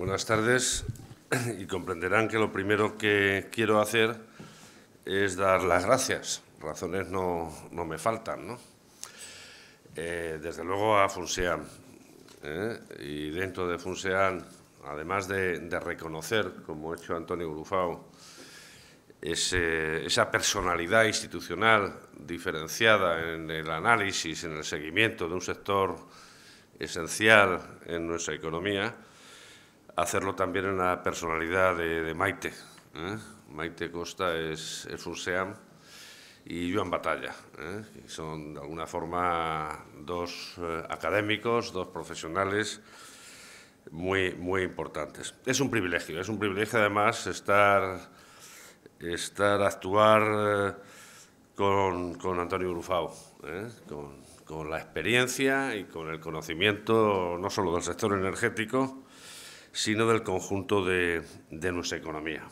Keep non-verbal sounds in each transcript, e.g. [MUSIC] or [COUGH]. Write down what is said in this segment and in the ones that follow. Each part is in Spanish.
Buenas tardes y comprenderán que lo primero que quiero hacer es dar las gracias. Razones no, me faltan, ¿no? Eh, desde luego a Funsean ¿eh? y dentro de Funsean, además de, reconocer, como ha hecho Antonio Grufao, esa personalidad institucional diferenciada en el análisis, en el seguimiento de un sector esencial en nuestra economía, hacerlo también en la personalidad de, Maite. ¿eh? Maite Costa es, un SEAM... y Joan Batalla. ¿eh? son de alguna forma dos eh, académicos, dos profesionales muy, muy importantes. Es un privilegio, es un privilegio además estar, estar actuar con, con Antonio Grufau, con, con la experiencia y con el conocimiento no solo del sector energético, sino del conjunto de, nuestra economía.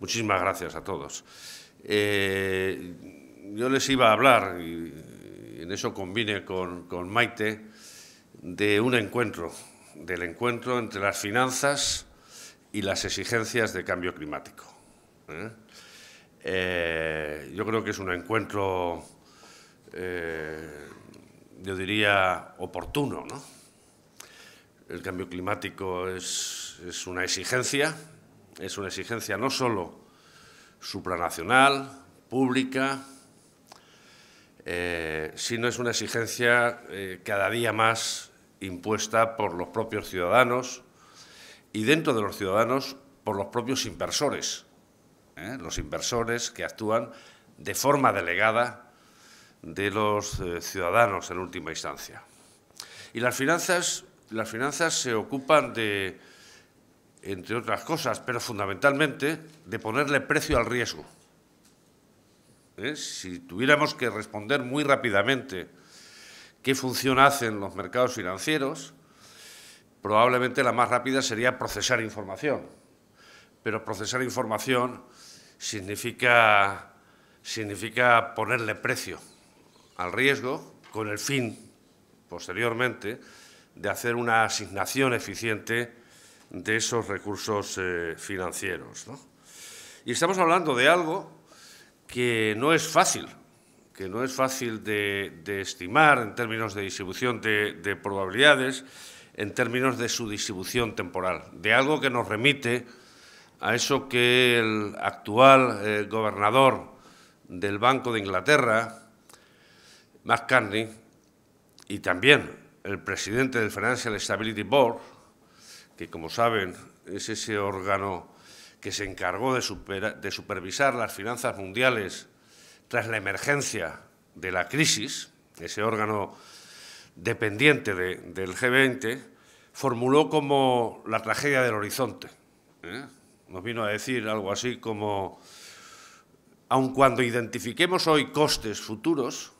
Muchísimas gracias a todos. Eh, yo les iba a hablar, y en eso combine con, Maite, de un encuentro, del encuentro entre las finanzas y las exigencias de cambio climático. ¿eh? Eh, yo creo que es un encuentro, yo diría, oportuno, ¿no? El cambio climático es, una exigencia, es una exigencia no solo supranacional, pública, eh, sino es una exigencia eh, cada día más impuesta por los propios ciudadanos y dentro de los ciudadanos por los propios inversores, ¿eh? los inversores que actúan de forma delegada de los ciudadanos en última instancia. Y las finanzas las finanzas se ocupan de, entre otras cosas, pero fundamentalmente, de ponerle precio al riesgo. ¿Eh? Si tuviéramos que responder muy rápidamente qué función hacen los mercados financieros, probablemente la más rápida sería procesar información. Pero procesar información significa ponerle precio al riesgo con el fin, posteriormente, de hacer una asignación eficiente de esos recursos eh, financieros. Y estamos hablando de algo que no es fácil, que no es fácil de, estimar en términos de distribución de, probabilidades, en términos de su distribución temporal, de algo que nos remite a eso que el actual eh, gobernador del Banco de Inglaterra, McCartney, y también el presidente del Financial Stability Board, que como saben es ese órgano que se encargó de, supervisar las finanzas mundiales tras la emergencia de la crisis, ese órgano dependiente del G20, formuló como la tragedia del horizonte. ¿eh? Nos vino a decir algo así como, aun cuando identifiquemos hoy costes futuros,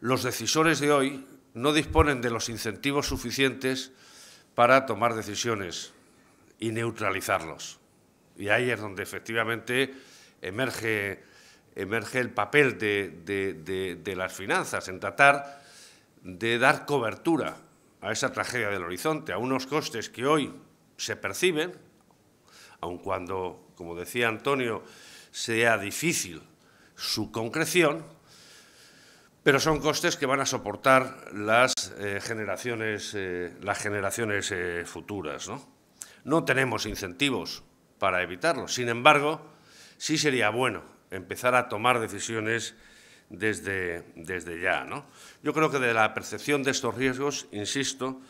los decisores de hoy no disponen de los incentivos suficientes para tomar decisiones y neutralizarlos. Y ahí es donde efectivamente emerge, emerge el papel de, de las finanzas, en tratar de dar cobertura a esa tragedia del horizonte, a unos costes que hoy se perciben, aun cuando, como decía Antonio, sea difícil su concreción, pero son costes que van a soportar las eh, generaciones, eh, las generaciones eh, futuras. ¿no? no tenemos incentivos para evitarlo. Sin embargo, sí sería bueno empezar a tomar decisiones desde, desde ya. ¿no? Yo creo que de la percepción de estos riesgos, insisto,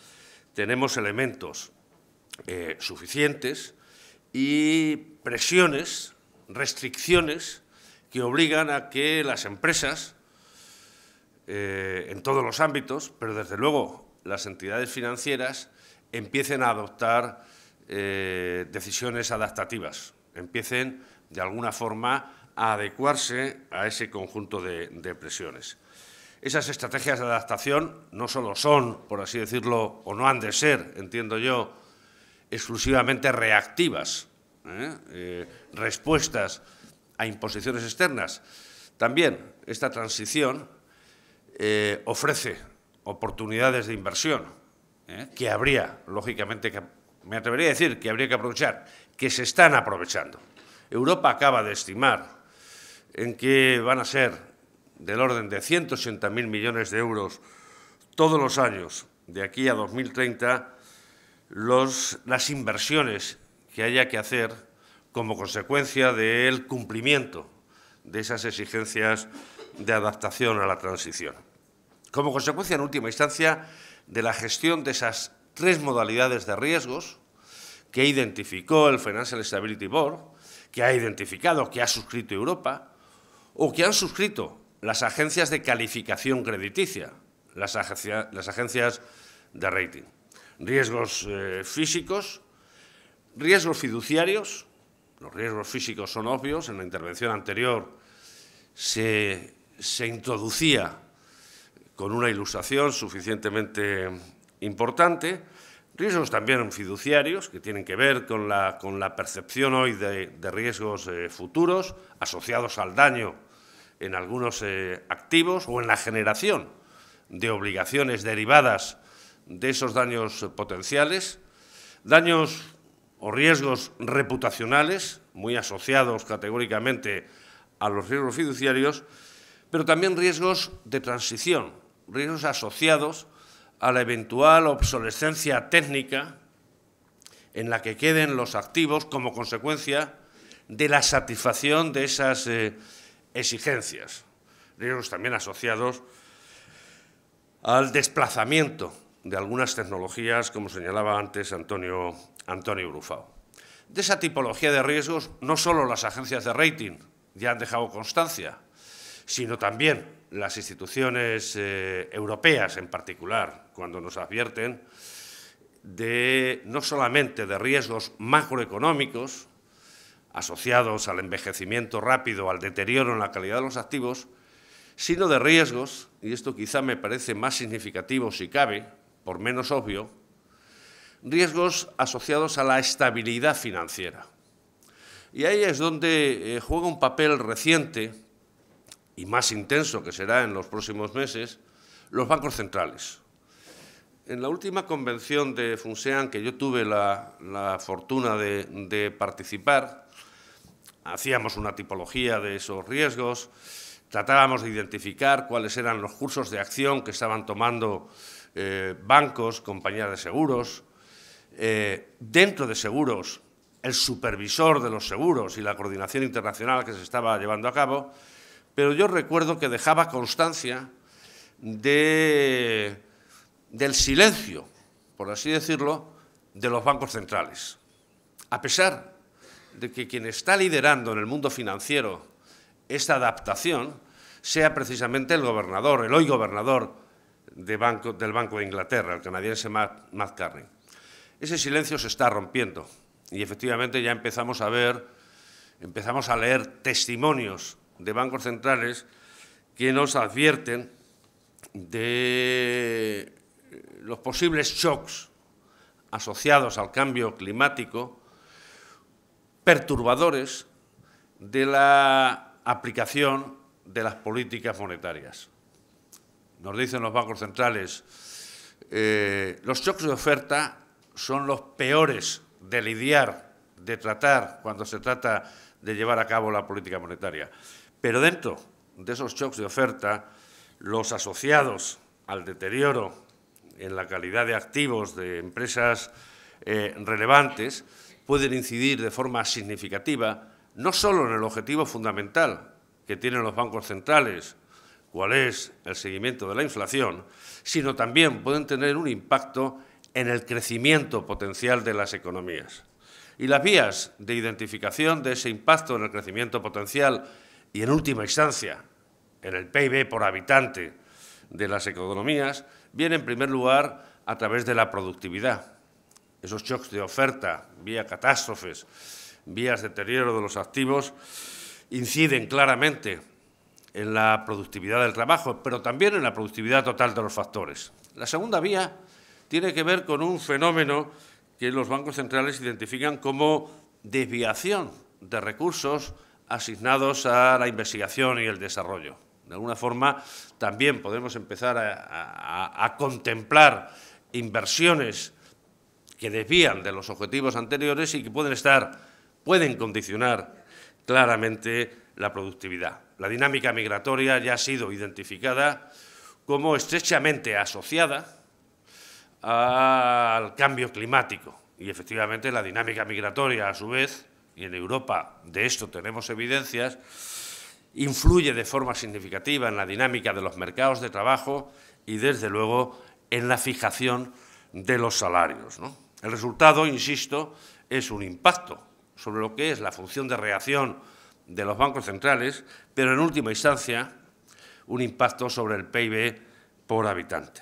tenemos elementos suficientes y presiones, restricciones que obligan a que las empresas eh, en todos los ámbitos, pero desde luego las entidades financieras empiecen a adoptar eh, decisiones adaptativas, empiecen de alguna forma a adecuarse a ese conjunto de, presiones. Esas estrategias de adaptación no solo son, por así decirlo, o no han de ser, entiendo yo, exclusivamente reactivas, ¿eh? respuestas a imposiciones externas. También esta transición eh, ofrece oportunidades de inversión ¿eh? que habría, lógicamente, que, me atrevería a decir que habría que aprovechar, que se están aprovechando. Europa acaba de estimar en que van a ser del orden de 180.000 millones de euros todos los años, de aquí a 2030, las inversiones que haya que hacer como consecuencia del cumplimiento de esas exigencias de adaptación a la transición. Como consecuencia, en última instancia, de la gestión de esas tres modalidades de riesgos que identificó el Financial Stability Board, que ha identificado, que ha suscrito Europa, o que han suscrito las agencias de calificación crediticia, las, agencias de rating. Riesgos eh, físicos, riesgos fiduciarios, los riesgos físicos son obvios, en la intervención anterior se se introducía con una ilustración suficientemente importante, riesgos también fiduciarios que tienen que ver con la, percepción hoy de, riesgos eh, futuros asociados al daño en algunos eh, activos o en la generación de obligaciones derivadas de esos daños potenciales, daños o riesgos reputacionales muy asociados categóricamente a los riesgos fiduciarios pero también riesgos de transición, riesgos asociados a la eventual obsolescencia técnica en la que queden los activos como consecuencia de la satisfacción de esas eh, exigencias, riesgos también asociados al desplazamiento de algunas tecnologías, como señalaba antes Antonio, Antonio De esa tipología de riesgos, no solo las agencias de rating ya han dejado constancia, sino también las instituciones eh, europeas en particular, cuando nos advierten de no solamente de riesgos macroeconómicos asociados al envejecimiento rápido, al deterioro en la calidad de los activos, sino de riesgos, y esto quizá me parece más significativo si cabe, por menos obvio, riesgos asociados a la estabilidad financiera. Y ahí es donde eh, juega un papel reciente y más intenso que será en los próximos meses, los bancos centrales. En la última convención de FUNSEAN que yo tuve la, fortuna de, participar, hacíamos una tipología de esos riesgos, tratábamos de identificar cuáles eran los cursos de acción que estaban tomando eh, bancos, compañías de seguros. Eh, dentro de seguros, el supervisor de los seguros y la coordinación internacional que se estaba llevando a cabo, pero yo recuerdo que dejaba constancia del silencio, por así decirlo, de los bancos centrales. A pesar de que quien está liderando en el mundo financiero esta adaptación sea precisamente el gobernador, el hoy gobernador del Banco de Inglaterra, el canadiense Matt, Matt Carney. Ese silencio se está rompiendo y efectivamente ya empezamos a ver, empezamos a leer testimonios de bancos centrales que nos advierten de eh, los posibles shocks asociados al cambio climático, perturbadores de la aplicación de las políticas monetarias. Nos dicen los bancos centrales, eh, los shocks de oferta son los peores de lidiar, de tratar, cuando se trata de llevar a cabo la política monetaria. Pero dentro de esos shocks de oferta, los asociados al deterioro en la calidad de activos de empresas eh, relevantes pueden incidir de forma significativa no solo en el objetivo fundamental que tienen los bancos centrales, cuál es el seguimiento de la inflación, sino también pueden tener un impacto en el crecimiento potencial de las economías. Y las vías de identificación de ese impacto en el crecimiento potencial y en última instancia en el PIB por habitante de las economías, viene en primer lugar a través de la productividad. Esos shocks de oferta, vía catástrofes, vías deterioro de los activos, inciden claramente en la productividad del trabajo, pero también en la productividad total de los factores. La segunda vía tiene que ver con un fenómeno que los bancos centrales identifican como desviación de recursos asignados a la investigación y el desarrollo. De alguna forma, también podemos empezar a, contemplar inversiones que desvían de los objetivos anteriores y que pueden estar, pueden condicionar claramente la productividad. La dinámica migratoria ya ha sido identificada como estrechamente asociada al cambio climático y efectivamente la dinámica migratoria a su vez y en Europa de esto tenemos evidencias, influye de forma significativa en la dinámica de los mercados de trabajo y, desde luego, en la fijación de los salarios. El resultado, insisto, es un impacto sobre lo que es la función de reacción de los bancos centrales, pero en última instancia un impacto sobre el PIB por habitante.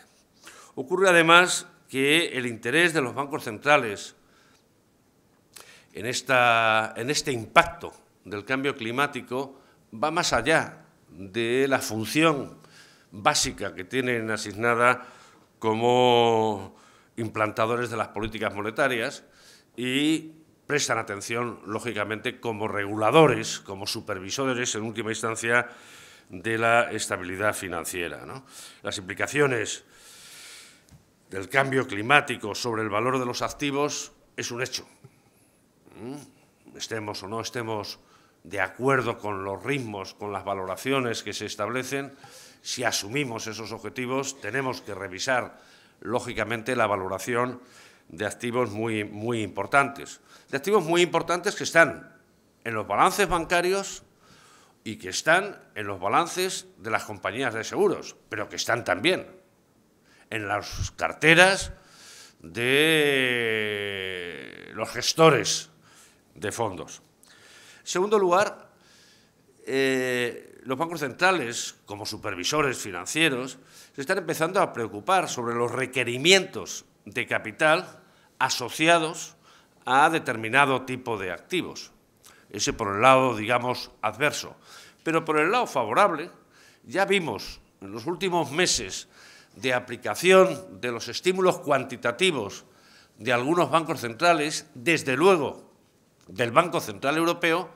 Ocurre además que el interés de los bancos centrales en, este impacto del cambio climático va más allá de la función básica que tienen asignada como implantadores de las políticas monetarias y prestan atención, lógicamente, como reguladores, como supervisores, en última instancia, de la estabilidad financiera. Las implicaciones del cambio climático sobre el valor de los activos es un hecho, Mm, estemos o no estemos de acuerdo con los ritmos, con las valoraciones que se establecen, si asumimos esos objetivos, tenemos que revisar, lógicamente, la valoración de activos muy, importantes. De activos muy importantes que están en los balances bancarios y que están en los balances de las compañías de seguros, pero que están también en las carteras de los gestores de fondos. En segundo lugar, eh, los bancos centrales, como supervisores financieros, se están empezando a preocupar sobre los requerimientos de capital asociados a determinado tipo de activos. Ese por el lado, digamos, adverso. Pero por el lado favorable, ya vimos en los últimos meses de aplicación de los estímulos cuantitativos de algunos bancos centrales, desde luego del Banco Central Europeo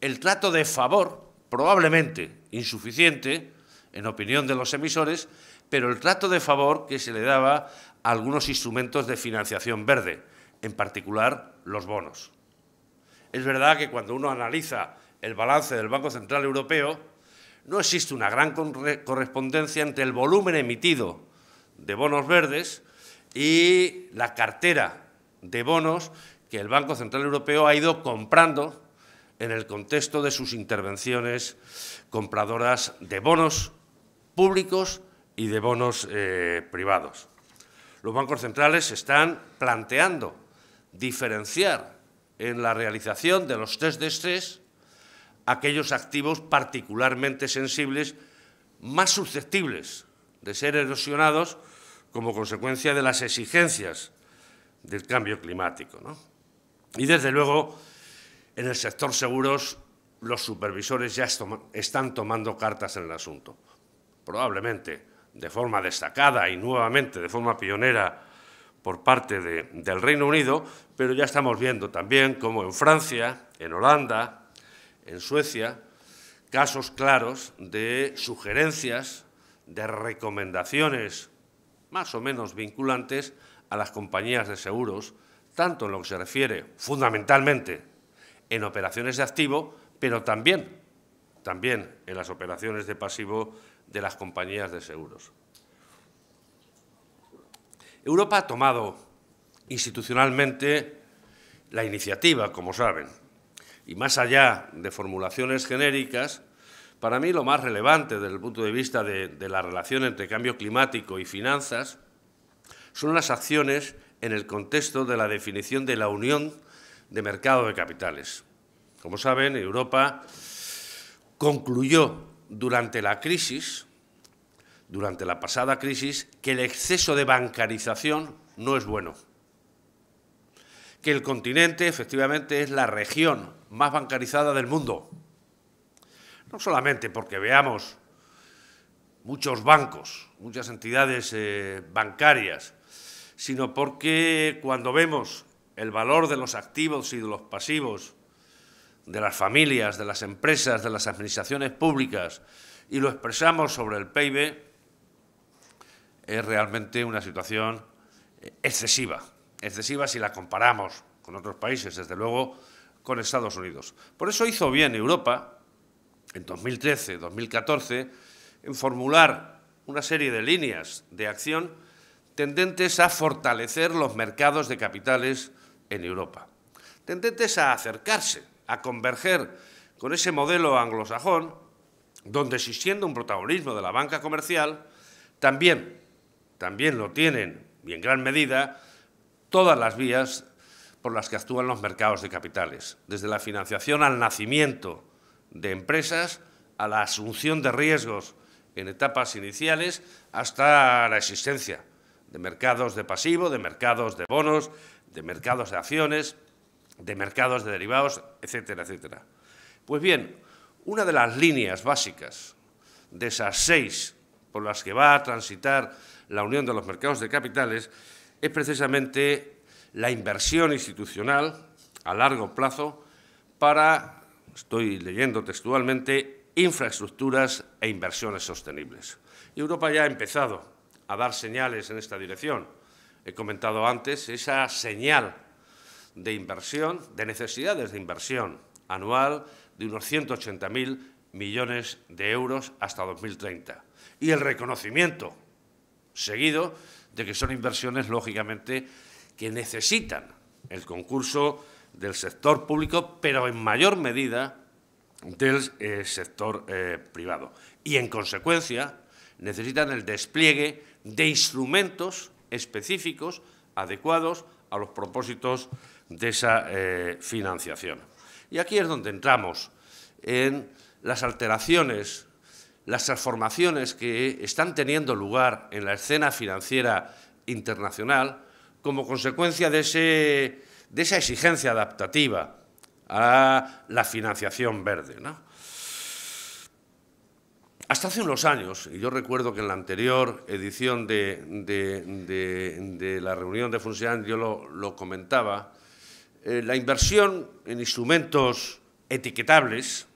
el trato de favor, probablemente insuficiente, en opinión de los emisores, pero el trato de favor que se le daba a algunos instrumentos de financiación verde, en particular los bonos. Es verdad que cuando uno analiza el balance del Banco Central Europeo, no existe una gran correspondencia entre el volumen emitido de bonos verdes y la cartera de bonos que el Banco Central Europeo ha ido comprando en el contexto de sus intervenciones compradoras de bonos públicos y de bonos eh, privados. Los bancos centrales están planteando diferenciar en la realización de los test de estrés aquellos activos particularmente sensibles más susceptibles de ser erosionados como consecuencia de las exigencias del cambio climático. ¿no? Y desde luego, en el sector seguros, los supervisores ya están tomando cartas en el asunto. Probablemente de forma destacada y nuevamente de forma pionera por parte del Reino Unido, pero ya estamos viendo también como en Francia, en Holanda, en Suecia, casos claros de sugerencias, de recomendaciones más o menos vinculantes a las compañías de seguros tanto en lo que se refiere fundamentalmente en operaciones de activo, pero también, también en las operaciones de pasivo de las compañías de seguros. Europa ha tomado institucionalmente la iniciativa, como saben, y más allá de formulaciones genéricas, para mí lo más relevante desde el punto de vista de, de, la relación entre cambio climático y finanzas son las acciones en el contexto de la definición de la Unión de Mercado de Capitales. Como saben, Europa concluyó durante la crisis, durante la pasada crisis, que el exceso de bancarización no es bueno. Que el continente, efectivamente, es la región más bancarizada del mundo. No solamente porque veamos muchos bancos, muchas entidades eh, bancarias, sino porque cuando vemos el valor de los activos y de los pasivos, de las familias, de las empresas, de las administraciones públicas, y lo expresamos sobre el PIB, es realmente una situación excesiva, excesiva si la comparamos con otros países, desde luego con Estados Unidos. Por eso hizo bien Europa, en 2013, 2014, en formular una serie de líneas de acción tendentes a fortalecer los mercados de capitales en Europa, tendentes a acercarse, a converger con ese modelo anglosajón, donde existiendo un protagonismo de la banca comercial, también, también lo tienen, y en gran medida, todas las vías por las que actúan los mercados de capitales, desde la financiación al nacimiento de empresas, a la asunción de riesgos en etapas iniciales, hasta la existencia de mercados de pasivo, de mercados de bonos, de mercados de acciones, de mercados de derivados, etcétera, etcétera. Pues bien, una de las líneas básicas de esas seis por las que va a transitar la Unión de los Mercados de Capitales es precisamente la inversión institucional a largo plazo para, estoy leyendo textualmente, infraestructuras e inversiones sostenibles. Europa ya ha empezado a dar señales en esta dirección. He comentado antes esa señal de inversión, de necesidades de inversión anual de unos 180.000 millones de euros hasta 2030. Y el reconocimiento seguido de que son inversiones, lógicamente, que necesitan el concurso del sector público, pero en mayor medida del eh, sector eh, privado. Y, en consecuencia, necesitan el despliegue de instrumentos específicos adecuados a los propósitos de esa eh, financiación. Y aquí es donde entramos en las alteraciones, las transformaciones que están teniendo lugar en la escena financiera internacional como consecuencia de, de esa exigencia adaptativa a la financiación verde. ¿no? Hasta hace unos años, y yo recuerdo que en la anterior edición de, la reunión de Funcionarios yo lo, comentaba, eh, la inversión en instrumentos etiquetables,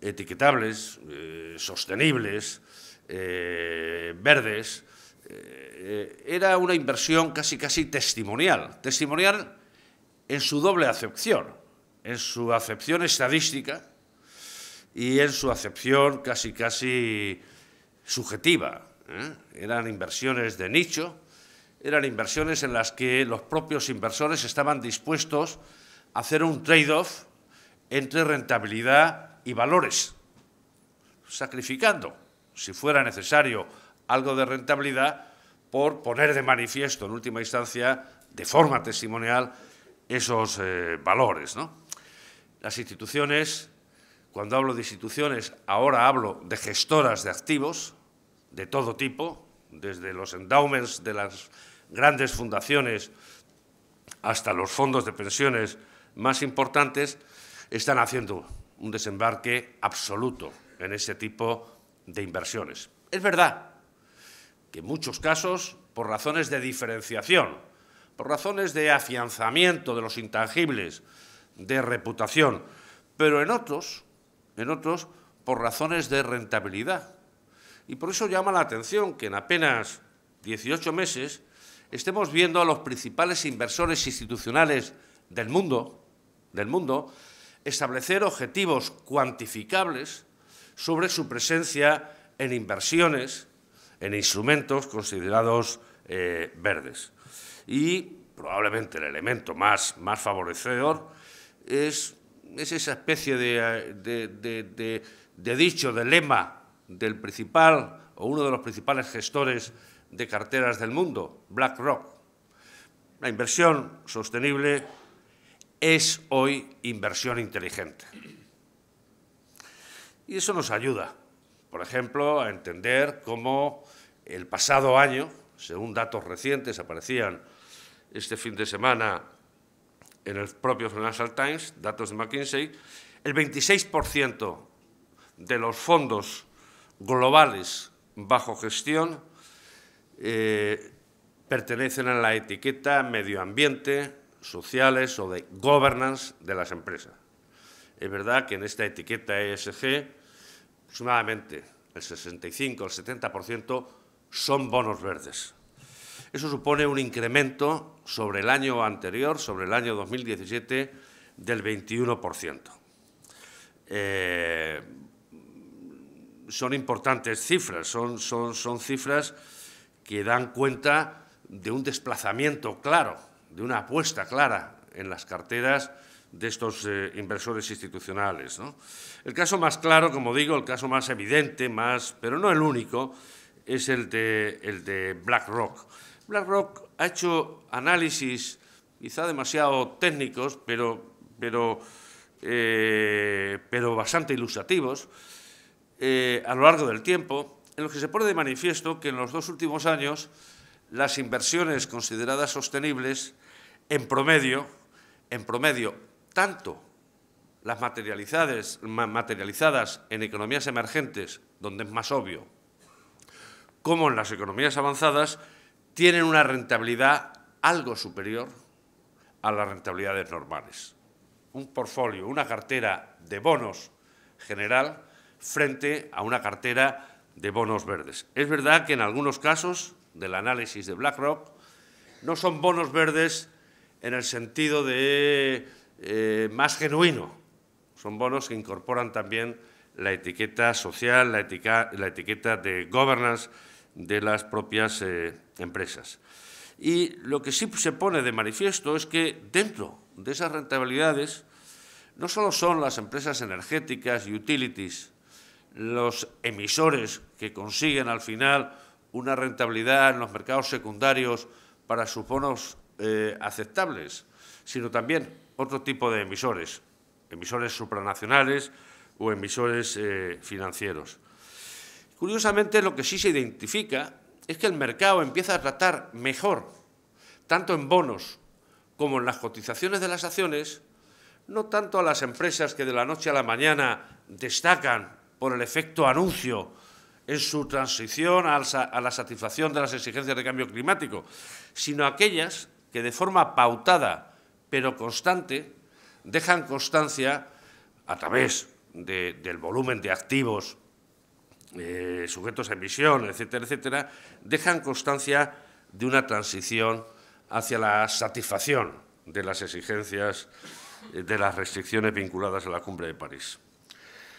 etiquetables, eh, sostenibles, eh, verdes, era una inversión casi casi testimonial, testimonial en su doble acepción, en su acepción estadística, y en su acepción casi casi subjetiva. ¿eh? Eran inversiones de nicho, eran inversiones en las que los propios inversores estaban dispuestos a hacer un trade-off entre rentabilidad y valores, sacrificando, si fuera necesario, algo de rentabilidad por poner de manifiesto, en última instancia, de forma testimonial, esos eh, valores. Las instituciones cuando hablo de instituciones, ahora hablo de gestoras de activos de todo tipo, desde los endowments de las grandes fundaciones hasta los fondos de pensiones más importantes, están haciendo un desembarque absoluto en ese tipo de inversiones. Es verdad que en muchos casos, por razones de diferenciación, por razones de afianzamiento de los intangibles, de reputación, pero en otros, en otros por razones de rentabilidad. Y por eso llama la atención que en apenas 18 meses estemos viendo a los principales inversores institucionales del mundo, del mundo establecer objetivos cuantificables sobre su presencia en inversiones, en instrumentos considerados eh, verdes. Y probablemente el elemento más, más favorecedor es es esa especie de, dicho, de lema del principal o uno de los principales gestores de carteras del mundo, BlackRock. La inversión sostenible es hoy inversión inteligente. Y eso nos ayuda, por ejemplo, a entender cómo el pasado año, según datos recientes, aparecían este fin de semana en el propio Financial Times, datos de McKinsey, el 26% de los fondos globales bajo gestión eh, pertenecen a la etiqueta medio ambiente, sociales o de governance de las empresas. Es verdad que en esta etiqueta ESG aproximadamente el 65 el 70% son bonos verdes. Eso supone un incremento sobre el año anterior, sobre el año 2017, del 21%. Eh, son importantes cifras, son, cifras que dan cuenta de un desplazamiento claro, de una apuesta clara en las carteras de estos eh, inversores institucionales. El caso más claro, como digo, el caso más evidente, más, pero no el único, es el de, el de BlackRock. BlackRock ha hecho análisis quizá demasiado técnicos, pero, pero, eh, bastante ilustrativos eh, a lo largo del tiempo, en los que se pone de manifiesto que en los dos últimos años las inversiones consideradas sostenibles, en promedio, en promedio, tanto las materializadas en economías emergentes, donde es más obvio, como en las economías avanzadas, tienen una rentabilidad algo superior a las rentabilidades normales. Un portfolio, una cartera de bonos general frente a una cartera de bonos verdes. Es verdad que en algunos casos del análisis de BlackRock no son bonos verdes en el sentido de eh, más genuino, son bonos que incorporan también la etiqueta social, la etiqueta de governance, de las propias eh, empresas. Y lo que sí se pone de manifiesto es que dentro de esas rentabilidades no solo son las empresas energéticas y utilities los emisores que consiguen al final una rentabilidad en los mercados secundarios para sus bonos eh, aceptables, sino también otro tipo de emisores, emisores supranacionales o emisores eh, financieros. Curiosamente, lo que sí se identifica es que el mercado empieza a tratar mejor, tanto en bonos como en las cotizaciones de las acciones, no tanto a las empresas que de la noche a la mañana destacan por el efecto anuncio en su transición a la satisfacción de las exigencias de cambio climático, sino a aquellas que de forma pautada pero constante dejan constancia a través del volumen de activos eh, sujetos a emisión, etcétera, etcétera, dejan constancia de una transición hacia la satisfacción de las exigencias eh, de las restricciones vinculadas a la Cumbre de París.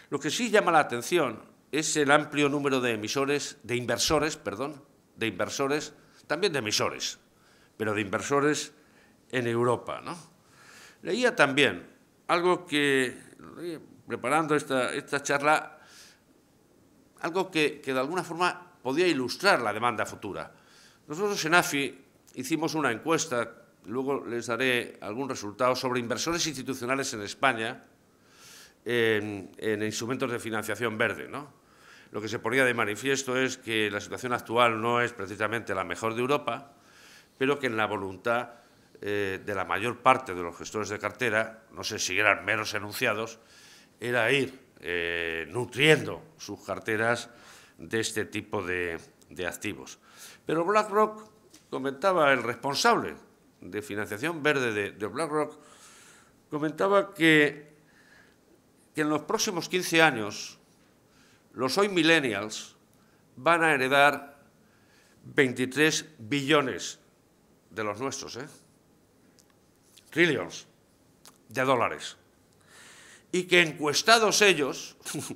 Lo que sí llama la atención es el amplio número de emisores, de inversores, perdón, de inversores, también de emisores, pero de inversores en Europa. ¿no? Leía también algo que, eh, preparando esta charla, algo que, de alguna forma podía ilustrar la demanda futura. Nosotros en AFI hicimos una encuesta, luego les daré algún resultado, sobre inversores institucionales en España en, instrumentos de financiación verde. ¿no? Lo que se ponía de manifiesto es que la situación actual no es precisamente la mejor de Europa, pero que en la voluntad eh, de la mayor parte de los gestores de cartera, no sé si eran menos enunciados, era ir eh, nutriendo sus carteras de este tipo de, activos. Pero BlackRock, comentaba el responsable de financiación verde de, BlackRock, comentaba que, que, en los próximos 15 años los hoy millennials van a heredar 23 billones de los nuestros, ¿eh? trillions de dólares y que encuestados ellos, [LAUGHS]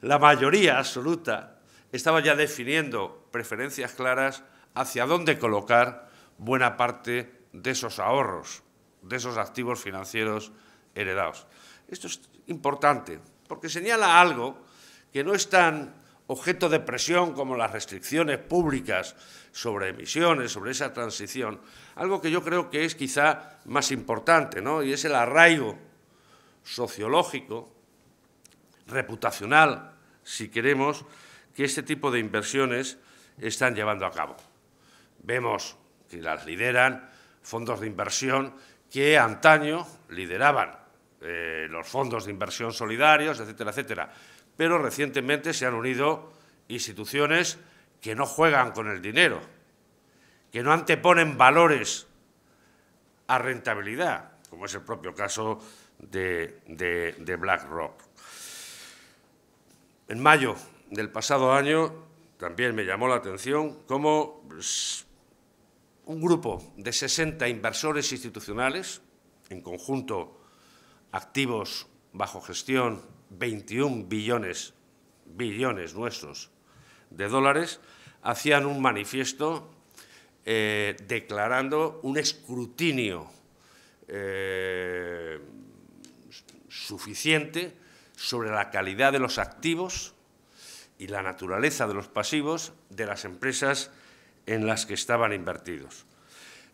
la mayoría absoluta, estaba ya definiendo preferencias claras hacia dónde colocar buena parte de esos ahorros, de esos activos financieros heredados. Esto es importante porque señala algo que no es tan objeto de presión como las restricciones públicas sobre emisiones, sobre esa transición, algo que yo creo que es quizá más importante, ¿no? Y es el arraigo sociológico, reputacional, si queremos, que este tipo de inversiones están llevando a cabo. Vemos que las lideran fondos de inversión que antaño lideraban eh, los fondos de inversión solidarios, etcétera, etcétera. Pero recientemente se han unido instituciones que no juegan con el dinero, que no anteponen valores a rentabilidad, como es el propio caso de, BlackRock. En mayo del pasado año también me llamó la atención cómo pues, un grupo de 60 inversores institucionales, en conjunto activos bajo gestión 21 billones, billones nuestros de dólares, hacían un manifiesto eh, declarando un escrutinio eh, suficiente sobre la calidad de los activos y la naturaleza de los pasivos de las empresas en las que estaban invertidos.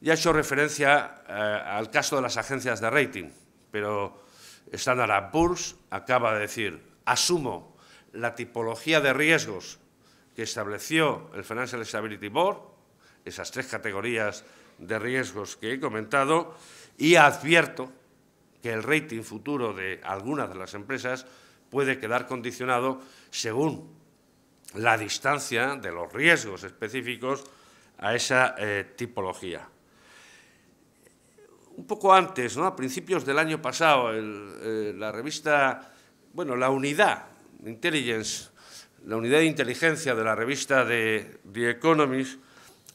Ya he hecho referencia eh, al caso de las agencias de rating, pero Standard Poor's acaba de decir, asumo la tipología de riesgos que estableció el Financial Stability Board, esas tres categorías de riesgos que he comentado, y advierto que el rating futuro de algunas de las empresas puede quedar condicionado según la distancia de los riesgos específicos a esa eh, tipología. Un poco antes, a principios del año pasado, eh, la revista, bueno, la unidad, Intelligence, la unidad de inteligencia de la revista de The Economist,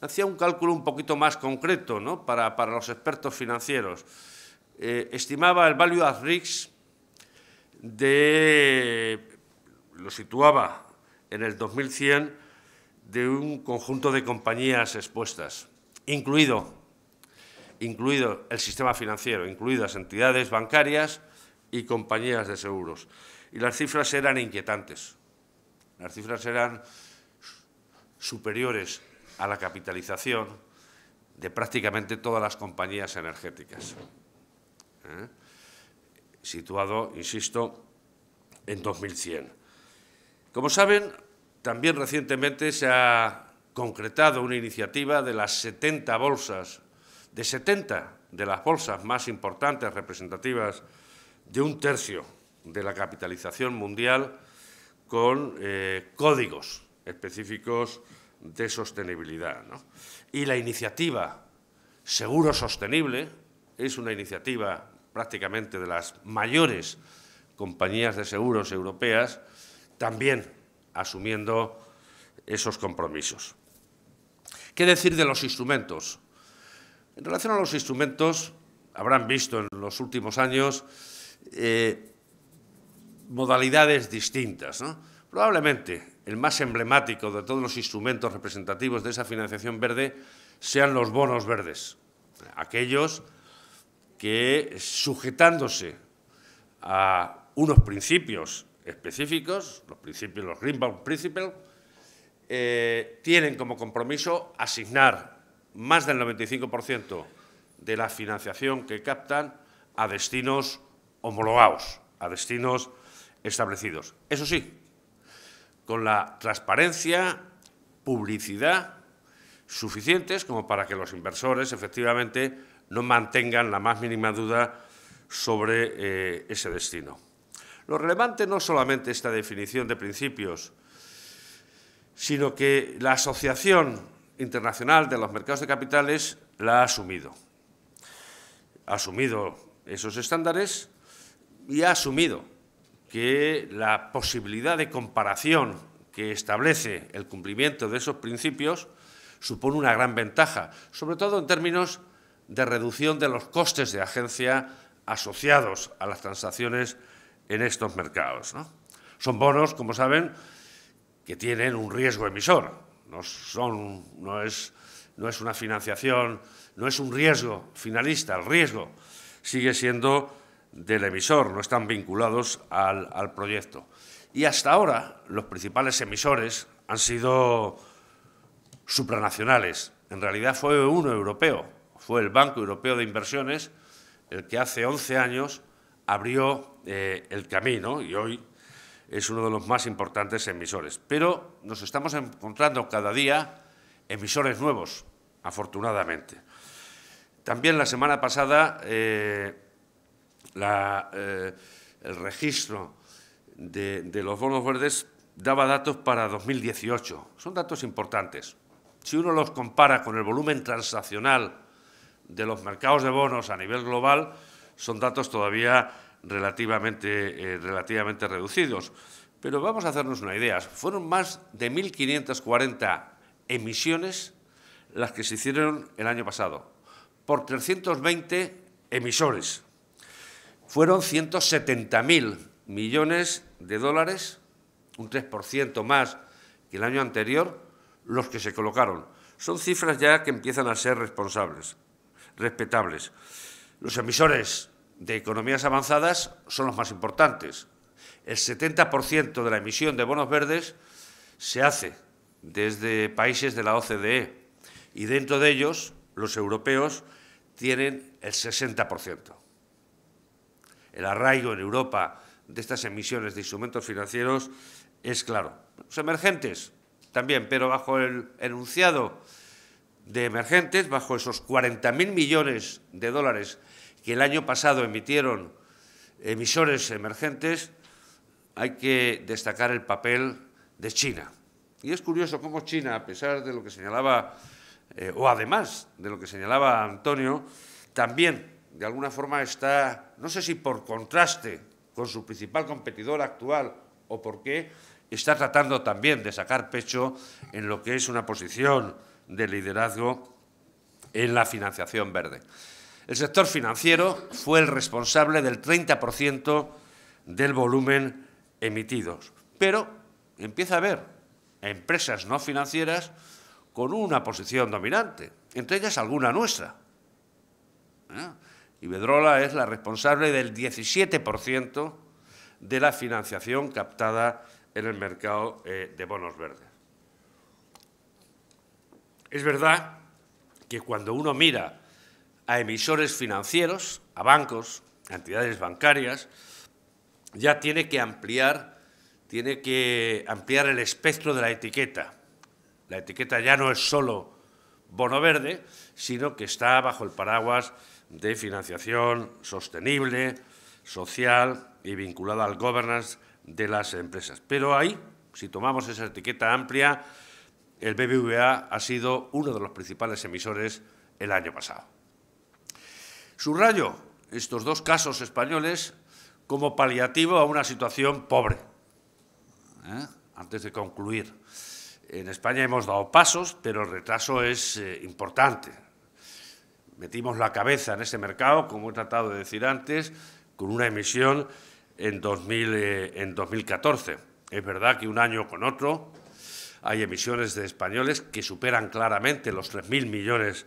hacía un cálculo un poquito más concreto ¿no? para los expertos financieros eh, estimaba el value at risk de, lo situaba en el 2100, de un conjunto de compañías expuestas, incluido, incluido el sistema financiero, incluidas entidades bancarias y compañías de seguros. Y las cifras eran inquietantes. Las cifras eran superiores a la capitalización de prácticamente todas las compañías energéticas. ¿eh? situado, insisto, en 2100. Como saben, también recientemente se ha concretado una iniciativa de las 70 bolsas, de 70 de las bolsas más importantes representativas de un tercio de la capitalización mundial con eh, códigos específicos de sostenibilidad. Y la iniciativa Seguro Sostenible es una iniciativa prácticamente de las mayores compañías de seguros europeas, también asumiendo esos compromisos. ¿Qué decir de los instrumentos? En relación a los instrumentos, habrán visto en los últimos años eh, modalidades distintas. Probablemente el más emblemático de todos los instrumentos representativos de esa financiación verde sean los bonos verdes, aquellos que sujetándose a unos principios específicos, los principios, los Principles, eh, tienen como compromiso asignar más del 95% de la financiación que captan a destinos homologados, a destinos establecidos. Eso sí, con la transparencia, publicidad suficientes como para que los inversores efectivamente no mantengan la más mínima duda sobre eh, ese destino. Lo relevante no solamente esta definición de principios, sino que la Asociación Internacional de los Mercados de Capitales la ha asumido. Ha asumido esos estándares y ha asumido que la posibilidad de comparación que establece el cumplimiento de esos principios supone una gran ventaja, sobre todo en términos de reducción de los costes de agencia asociados a las transacciones en estos mercados. Son bonos, como saben, que tienen un riesgo emisor. No, son, no, es, una financiación, no es un riesgo finalista. El riesgo sigue siendo del emisor, no están vinculados al proyecto. Y hasta ahora los principales emisores han sido supranacionales. En realidad fue uno europeo, fue el Banco Europeo de Inversiones el que hace 11 años abrió eh, el camino y hoy es uno de los más importantes emisores. Pero nos estamos encontrando cada día emisores nuevos, afortunadamente. También la semana pasada eh, eh, el registro de, de los bonos verdes daba datos para 2018. Son datos importantes. Si uno los compara con el volumen transaccional de los mercados de bonos a nivel global son datos todavía relativamente, eh, reducidos. Pero vamos a hacernos una idea. Fueron más de 1.540 emisiones las que se hicieron el año pasado, por 320 emisores. Fueron 170.000 millones de dólares, un 3% más que el año anterior, los que se colocaron. Son cifras ya que empiezan a ser responsables respetables. Los emisores de economías avanzadas son los más importantes. El 70% de la emisión de bonos verdes se hace desde países de la OCDE y dentro de ellos los europeos tienen el 60%. El arraigo en Europa de estas emisiones de instrumentos financieros es claro. Los emergentes también, pero bajo el enunciado de emergentes, bajo esos 40.000 millones de dólares que el año pasado emitieron emisores emergentes, hay que destacar el papel de China. Y es curioso cómo China, a pesar de lo que señalaba, eh, o además de lo que señalaba Antonio, también de alguna forma está, no sé si por contraste con su principal competidor actual o por qué, está tratando también de sacar pecho en lo que es una posición de liderazgo en la financiación verde. El sector financiero fue el responsable del 30% del volumen emitido, pero empieza a haber empresas no financieras con una posición dominante, entre ellas alguna nuestra. y ¿Eh? Ibedrola es la responsable del 17% de la financiación captada en el mercado eh, de bonos verdes. Es verdad que cuando uno mira a emisores financieros, a bancos, a entidades bancarias, ya tiene que ampliar, tiene que ampliar el espectro de la etiqueta. La etiqueta ya no es solo bono verde, sino que está bajo el paraguas de financiación sostenible, social y vinculada al governance de las empresas. Pero ahí, si tomamos esa etiqueta amplia, el BBVA ha sido uno de los principales emisores el año pasado. Subrayo estos dos casos españoles como paliativo a una situación pobre. ¿eh? Antes de concluir, en España hemos dado pasos, pero el retraso es eh, importante. Metimos la cabeza en ese mercado, como he tratado de decir antes, con una emisión en 2014. Eh, es verdad que un año con otro hay emisiones de españoles que superan claramente los 3.000 millones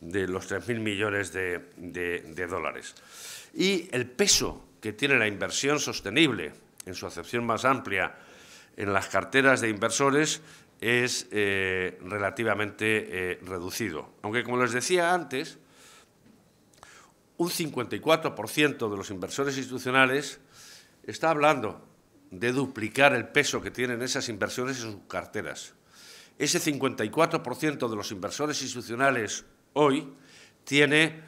de los millones de, dólares. Y el peso que tiene la inversión sostenible, en su acepción más amplia, en las carteras de inversores es eh, relativamente eh, reducido. Aunque, como les decía antes, un 54% de los inversores institucionales está hablando de duplicar el peso que tienen esas inversiones en sus carteras. Ese 54% de los inversores institucionales hoy tiene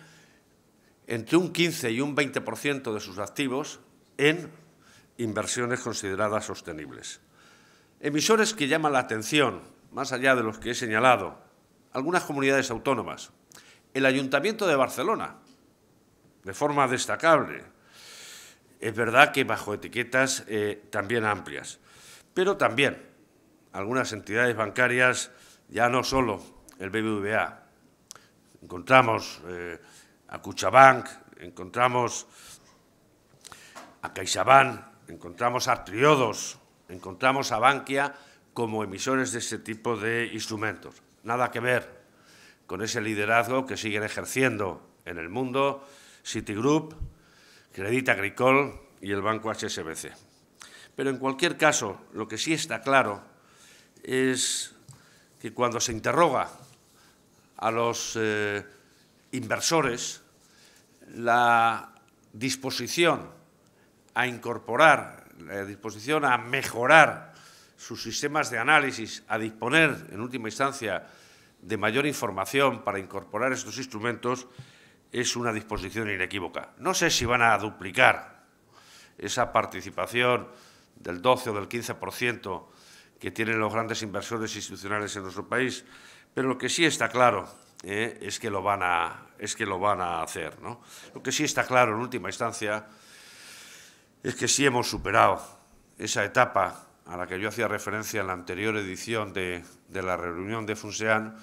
entre un 15 y un 20% de sus activos en inversiones consideradas sostenibles. Emisores que llaman la atención, más allá de los que he señalado, algunas comunidades autónomas. El Ayuntamiento de Barcelona, de forma destacable, es verdad que bajo etiquetas eh, también amplias, pero también algunas entidades bancarias, ya no solo el BBVA, encontramos eh, a Cuchabank, encontramos a CaixaBank, encontramos a Triodos, encontramos a Bankia como emisores de este tipo de instrumentos. Nada que ver con ese liderazgo que siguen ejerciendo en el mundo Citigroup, Credit Agricole y el Banco HSBC. Pero en cualquier caso, lo que sí está claro es que cuando se interroga a los eh, inversores la disposición a incorporar, la disposición a mejorar sus sistemas de análisis, a disponer, en última instancia, de mayor información para incorporar estos instrumentos, es una disposición inequívoca. No sé si van a duplicar esa participación del 12 o del 15% que tienen los grandes inversores institucionales en nuestro país, pero lo que sí está claro eh, es, que lo van a, es que lo van a hacer. Lo que sí está claro en última instancia es que sí hemos superado esa etapa a la que yo hacía referencia en la anterior edición de, de la reunión de FUNSEAN,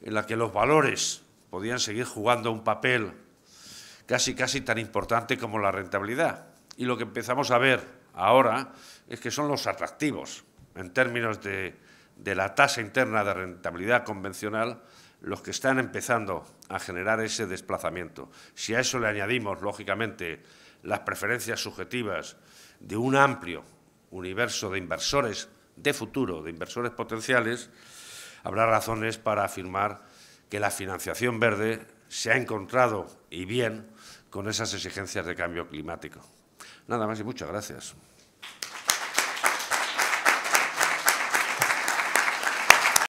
en la que los valores podían seguir jugando un papel casi casi tan importante como la rentabilidad. Y lo que empezamos a ver ahora es que son los atractivos en términos de, de la tasa interna de rentabilidad convencional los que están empezando a generar ese desplazamiento. Si a eso le añadimos, lógicamente, las preferencias subjetivas de un amplio universo de inversores de futuro, de inversores potenciales, habrá razones para afirmar que la financiación verde se ha encontrado y bien con esas exigencias de cambio climático. Nada más y muchas gracias.